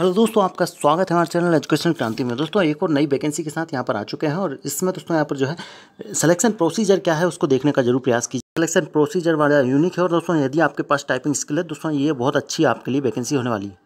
hello दोस्तों आपका स्वागत है हमारे चैनल एजुकेशन क्रांति में दोस्तों एक और नई वैकेंसी के साथ यहाँ पर आ चुके हैं और इसमें दोस्तों यहाँ पर जो है सिलेक्शन प्रोसीजर क्या है उसको देखने का जरूर प्रयास कीजिए सिलेक्शन प्रोसीजर वाला यूनिक है और दोस्तों यदि आपके पास टाइपिंग स्किल है दोस्तों ये बहुत अच्छी आपके लिए वैकेंसी होने वाली है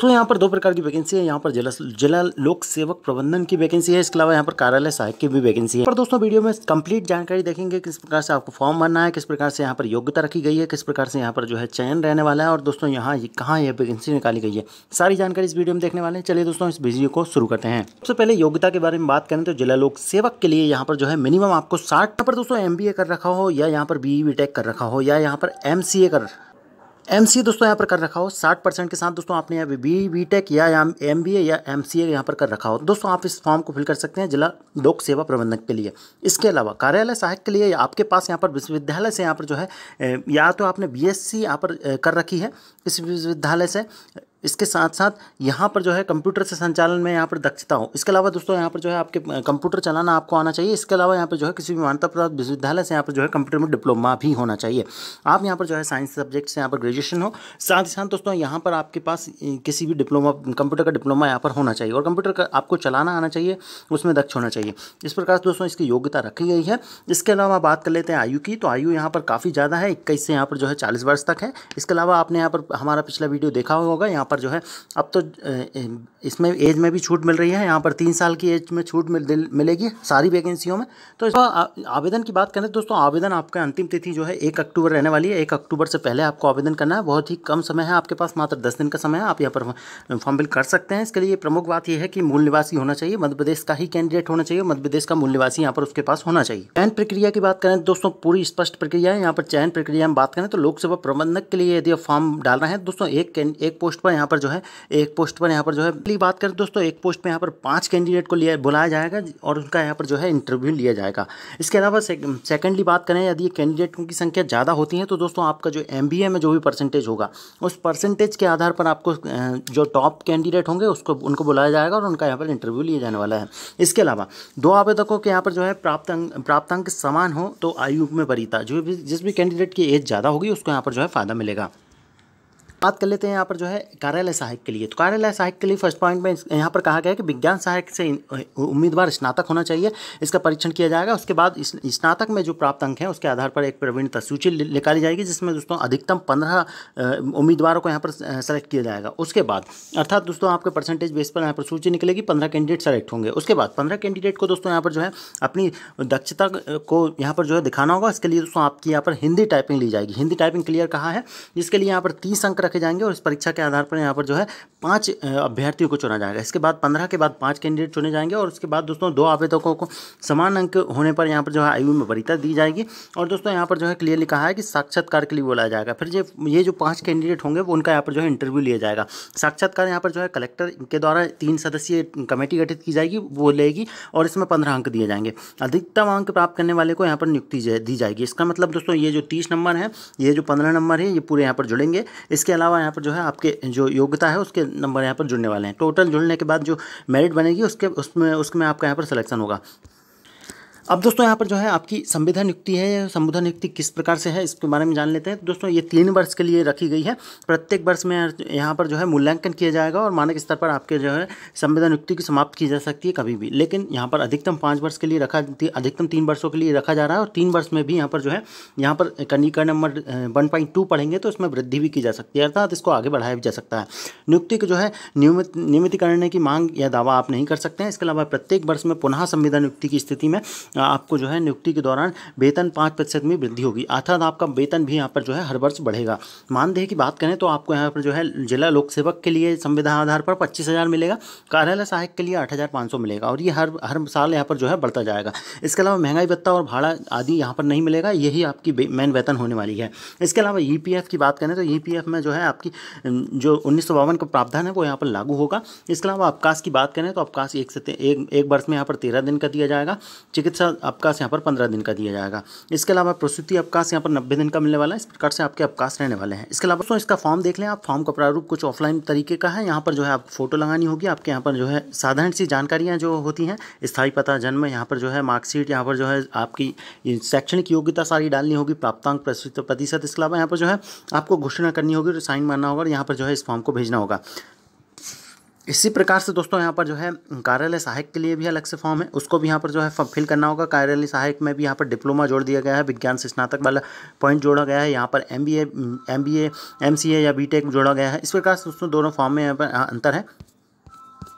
तो यहाँ पर दो प्रकार की वैकेंसी है यहाँ पर जिला जिला लोक सेवक प्रबंधन की वैकेंसी है इसके अलावा यहाँ पर कार्यालय सहायक की भी वैकेंसी है पर दोस्तों वीडियो में कंप्लीट जानकारी देखेंगे किस प्रकार से आपको फॉर्म भरना है किस प्रकार से यहाँ पर योग्यता रखी गई है किस प्रकार से यहाँ पर जो है चयन रहने वाला है और दोस्तों यहाँ कहाँ यह वैकेंसी निकाली गई है सारी जानकारी इस वीडियो में देखने वाले हैं चलिए दोस्तों इस वीडियो को शुरू करते हैं सबसे पहले योग्यता के बारे में बात करें तो जिला लोक सेवक के लिए यहाँ पर जो है मिनिमम आपको साठ पर दोस्तों एम कर रखा हो या यहाँ पर बी e कर रखा हो या यहाँ पर एम कर एम दोस्तों यहाँ पर कर रखा हो साठ परसेंट के साथ दोस्तों आपने यहाँ बी बी टेक या एम बी ए या एम सी ए यहाँ पर कर रखा हो दोस्तों आप इस फॉर्म को फिल कर सकते हैं जिला लोक सेवा प्रबंधक के लिए इसके अलावा कार्यालय सहायक के लिए या आपके पास यहाँ पर विश्वविद्यालय से यहाँ पर जो है या तो आपने बी एस सी यहाँ पर कर रखी है इस विश्वविद्यालय से इसके साथ साथ यहाँ पर जो है कंप्यूटर से संचालन में यहाँ पर दक्षता हो इसके अलावा दोस्तों यहाँ पर जो है आपके कंप्यूटर चलाना आपको आना चाहिए इसके अलावा यहाँ पर जो है किसी भी मान्यता प्राप्त विश्वविद्यालय से यहाँ पर जो है कंप्यूटर में डिप्लोमा भी होना चाहिए आप यहाँ पर जो है साइंस सब्जेक्ट से यहाँ पर ग्रेजुएशन हो साथ ही साथ दोस्तों यहाँ पर आपके पास किसी भी डिप्लोमा कंप्यूटर का डिप्लोमा यहाँ पर होना चाहिए और कंप्यूटर का आपको चलाना आना चाहिए उसमें दक्ष होना चाहिए इस प्रकार से दोस्तों इसकी योग्यता रखी गई है इसके अलावा बात कर लेते हैं आयु की तो आयु यहाँ पर काफ़ी ज़्यादा है इक्कीस से यहाँ पर जो है चालीस वर्ष तक है इसके अलावा आपने यहाँ पर हमारा पिछला वीडियो देखा होगा यहाँ पर जो है अब तो इसमें एज में भी छूट मिल रही है यहाँ पर तीन साल की एज में छूट मिल, मिलेगी सारी वैकेंसियों में तो इस आवेदन की बात करें तो दोस्तों आवेदन आपका अंतिम तिथि जो है एक अक्टूबर रहने वाली है एक अक्टूबर से पहले आपको आवेदन करना है बहुत ही कम समय है आपके पास मात्र दस दिन का समय है आप यहाँ पर फॉर्म फिल कर सकते हैं इसके लिए प्रमुख बात यह है कि मूल निवासी होना चाहिए मध्य प्रदेश का ही कैंडिडेट होना चाहिए मध्य प्रदेश का मूल निवासी यहाँ पर उसके पास होना चाहिए चयन प्रक्रिया की बात करें दोस्तों पूरी स्पष्ट प्रक्रिया है यहाँ पर चयन प्रक्रिया में बात करें तो लोकसभा प्रबंधक के लिए यदि फॉर्म डाल रहे हैं दोस्तों एक एक पोस्ट पर यहाँ पर जो है एक पोस्ट पर यहाँ पर जो है पहली बात करें तो दोस्तों एक पोस्ट पर यहाँ पर पाँच कैंडिडेट को लिया बुलाया जाएगा और उनका यहाँ पर जो है इंटरव्यू लिया जाएगा इसके अलावा सेकेंडली बात करें यदि कैंडिडेटों की संख्या ज़्यादा होती है तो दोस्तों आपका जो एम में जो भी परसेंटेज होगा उस परसेंटेज के आधार पर आपको जो टॉप कैंडिडेट होंगे उसको उनको बुलाया जाएगा और उनका यहाँ पर इंटरव्यू लिया जाने वाला है इसके अलावा दो आवेदकों के यहाँ पर जो है प्राप्त प्राप्तांक समान हो तो आयु में वरीता जो भी जिस भी कैंडिडेट की एज ज़्यादा होगी उसको यहाँ पर जो है फ़ायदा मिलेगा बात कर लेते हैं यहाँ पर जो है कार्यालय सहायक के लिए तो कार्यालय सहायक के लिए फर्स्ट पॉइंट में यहाँ पर कहा गया है कि विज्ञान सहायक से उम्मीदवार स्नातक होना चाहिए इसका परीक्षण किया जाएगा उसके बाद स्नातक में जो प्राप्त अंक हैं उसके आधार पर एक प्रवीणता सूची निकाली जाएगी जिसमें दोस्तों अधिकतम पंद्रह उम्मीदवारों को यहाँ पर सेलेक्ट किया जाएगा उसके बाद अर्थात दोस्तों आपके परसेंटेज बेस पर यहाँ पर सूची निकलेगी पंद्रह कैंडिडेट सेलेक्ट होंगे उसके बाद पंद्रह कैंडिडेट को दोस्तों यहाँ पर जो है अपनी दक्षता को यहाँ पर जो है दिखाना होगा इसके लिए दोस्तों आपकी यहाँ पर हिंदी टाइपिंग ली जाएगी हिंदी टाइपिंग क्लियर कहा है जिसके लिए यहाँ पर तीस अंक रखे जाएंगे और इस परीक्षा के आधार पर यहाँ पर जो है पाँच अभ्यर्थियों को चुना जाएगा इसके बाद पंद्रह के बाद पाँच कैंडिडेट चुने जाएंगे और उसके बाद दोस्तों दो आवेदकों को समान अंक होने पर यहाँ पर जो है आयु में वरीता दी जाएगी और दोस्तों यहाँ पर जो है क्लियरली कहा है कि साक्षात्कार के लिए बोला जाएगा फिर जो ये जो पाँच कैंडिडेट होंगे वो उनका यहाँ पर जो है इंटरव्यू लिया जाएगा साक्षात्कार यहाँ पर जो है कलेक्टर के द्वारा तीन सदस्यीय कमेटी गठित की जाएगी वो लेगी और इसमें पंद्रह अंक दिए जाएंगे अधिकतम अंक प्राप्त करने वाले को यहाँ पर नियुक्ति दी जाएगी इसका मतलब दोस्तों ये जो तीस नंबर है ये जो पंद्रह नंबर है ये पूरे यहाँ पर जुड़ेंगे इसके अलावा यहाँ पर जो है आपके जो योग्यता है उसके नंबर यहाँ पर जुड़ने वाले हैं टोटल जुड़ने के बाद जो मेरिट बनेगी उसके उसमें उसमें आपका यहाँ पर सिलेक्शन होगा अब दोस्तों यहाँ पर जो है आपकी संविधान नियुक्ति है संविधान नियुक्ति किस प्रकार से है इसके बारे में जान लेते हैं तो दोस्तों ये तीन वर्ष के लिए रखी गई है प्रत्येक वर्ष में यहाँ पर जो है मूल्यांकन किया जाएगा और मानक स्तर पर आपके जो है संविधान नियुक्ति की समाप्त की जा सकती है कभी भी लेकिन यहाँ पर अधिकतम पाँच वर्ष के लिए रखा अधिकतम तीन वर्षों के लिए रखा जा रहा है और तीन वर्ष में भी यहाँ पर जो है यहाँ पर कनिका नंबर वन पॉइंट टू पढ़ेंगे तो इसमें वृद्धि भी की जा सकती है अर्थात इसको आगे बढ़ाया भी जा सकता है नियुक्ति को जो है नियमित नियमितीकरण की मांग या दावा आप नहीं कर सकते हैं इसके अलावा प्रत्येक वर्ष में पुनः संविधान नियुक्ति की स्थिति में आपको जो है नियुक्ति के दौरान वेतन पाँच प्रतिशत में वृद्धि होगी अर्थात आपका वेतन भी यहाँ पर जो है हर वर्ष बढ़ेगा मानदेय की बात करें तो आपको यहाँ पर जो है जिला लोक सेवक के लिए संविधान आधार पर पच्चीस हज़ार मिलेगा कार्यालय सहायक के लिए आठ हज़ार पाँच सौ मिलेगा और ये हर हर साल यहाँ पर जो है बढ़ता जाएगा इसके अलावा महंगाई भत्ता और भाड़ा आदि यहाँ पर नहीं मिलेगा यही आपकी मेन वेतन होने वाली है इसके अलावा ई की बात करें तो ई में जो है आपकी जो उन्नीस का प्रावधान है वो यहाँ पर लागू होगा इसके अलावा अवकाश की बात करें तो अवकाश एक से एक, एक वर्ष में यहाँ पर तेरह दिन का दिया जाएगा चिकित्सा शिक्षा अवकाश यहाँ पर पंद्रह दिन का दिया जाएगा इसके अलावा प्रसूति अवकाश यहाँ पर नब्बे दिन का मिलने वाला है इस प्रकार से आपके अवकाश रहने वाले हैं इसके अलावा दोस्तों इसका फॉर्म देख लें आप फॉर्म का प्रारूप कुछ ऑफलाइन तरीके का है यहाँ पर जो है आपको फोटो लगानी होगी आपके यहाँ पर जो है साधारण सी जानकारियाँ जो होती हैं स्थायी पता जन्म यहाँ पर जो है मार्कशीट यहाँ पर जो है आपकी शैक्षणिक योग्यता सारी डालनी होगी प्राप्तांक प्रतिशत इसके अलावा यहाँ पर जो है आपको घोषणा करनी होगी और साइन मानना होगा और यहाँ पर जो है इस फॉर्म को भेजना होगा इसी प्रकार से दोस्तों यहाँ पर जो है कार्यालय सहायक के लिए भी अलग से फॉर्म है उसको भी यहाँ पर जो है फिल करना होगा कार्यालय सहायक में भी यहाँ पर डिप्लोमा जोड़ दिया गया है विज्ञान से स्नातक वाला पॉइंट जोड़ा गया है यहाँ पर एम बी एम बी या बी जोड़ा गया है इस प्रकार से दोस्तों दोनों फॉर्म में यहाँ पर अंतर है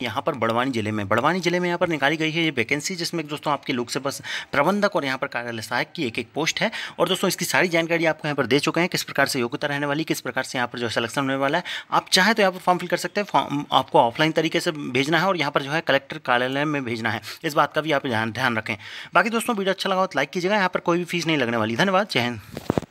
यहाँ पर बड़वानी जिले में बड़वानी जिले में यहाँ पर निकाली गई है ये वैकेंसी जिसमें दोस्तों आपके लोक सेवा प्रबंधक और यहाँ पर कार्यालय सहायक की एक एक पोस्ट है और दोस्तों इसकी सारी जानकारी आपको यहाँ पर दे चुके हैं किस प्रकार से योग्यता रहने वाली किस प्रकार से यहाँ पर जो सिलेक्शन होने वाला है आप चाहे तो यहाँ पर फॉर्म फिल कर सकते हैं फॉर्म आपको ऑफलाइन तरीके से भेजना है और यहाँ पर जो है कलेक्टर कार्यालय में भेजना है इस बात का भी आप ध्यान रखें बाकी दोस्तों वीडियो अच्छा लगा हो तो लाइक कीजिएगा यहाँ पर कोई भी फीस नहीं लगने वाली धन्यवाद जय हिंद